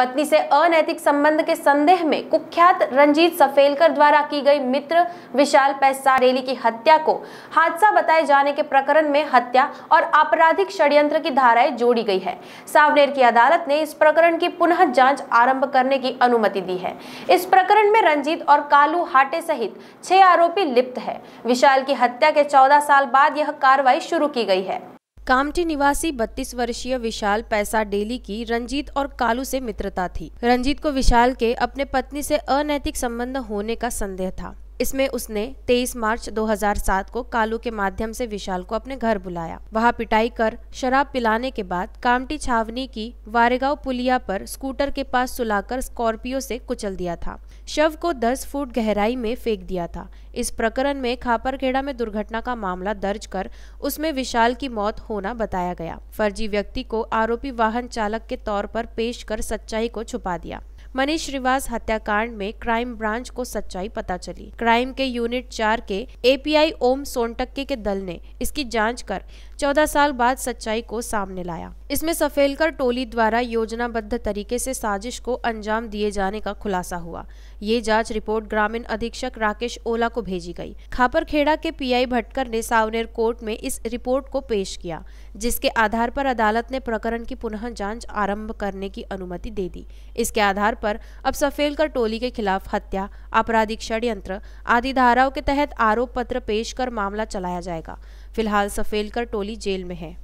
पत्नी से अनैतिक संबंध के संदेह में कुख्यात रंजीत सफेलकर द्वारा की गई मित्र विशाल पैसारेली की हत्या को हादसा बताए जाने के प्रकरण में हत्या और आपराधिक षड्यंत्र की धाराएं जोड़ी गई है सावनेर की अदालत ने इस प्रकरण की पुनः जांच आरंभ करने की अनुमति दी है इस प्रकरण में रंजीत और कालू हाटे सहित छह आरोपी लिप्त है विशाल की हत्या के चौदह साल बाद यह कार्रवाई शुरू की गई है कामठी निवासी 32 वर्षीय विशाल पैसा डेली की रंजीत और कालू से मित्रता थी रंजीत को विशाल के अपने पत्नी से अनैतिक संबंध होने का संदेह था इसमें उसने 23 मार्च 2007 को कालू के माध्यम से विशाल को अपने घर बुलाया वहां पिटाई कर शराब पिलाने के बाद कामटी छावनी की वारेगांव पुलिया पर स्कूटर के पास सुलाकर स्कॉर्पियो से कुचल दिया था शव को 10 फुट गहराई में फेंक दिया था इस प्रकरण में खापरखेड़ा में दुर्घटना का मामला दर्ज कर उसमें विशाल की मौत होना बताया गया फर्जी व्यक्ति को आरोपी वाहन चालक के तौर पर पेश कर सच्चाई को छुपा दिया मनीष श्रीवास हत्याकांड में क्राइम ब्रांच को सच्चाई पता चली क्राइम के यूनिट चार के एपीआई ओम सोनटक्के के दल ने इसकी जांच कर चौदह साल बाद सच्चाई को सामने लाया इसमें सफेलकर टोली द्वारा योजनाबद्ध तरीके से साजिश को अंजाम दिए जाने का खुलासा हुआ ये जांच रिपोर्ट ग्रामीण अधीक्षक राकेश ओला को भेजी गई खेड़ा के पीआई भटकर ने सावनेर कोर्ट में इस रिपोर्ट को पेश किया जिसके आधार पर अदालत ने प्रकरण की पुनः जांच आरंभ करने की अनुमति दे दी इसके आधार पर अब सफेलकर टोली के खिलाफ हत्या आपराधिक षड्यंत्र आदि धाराओं के तहत आरोप पत्र पेश कर मामला चलाया जाएगा फिलहाल सफेलकर टोली वाली जेल में है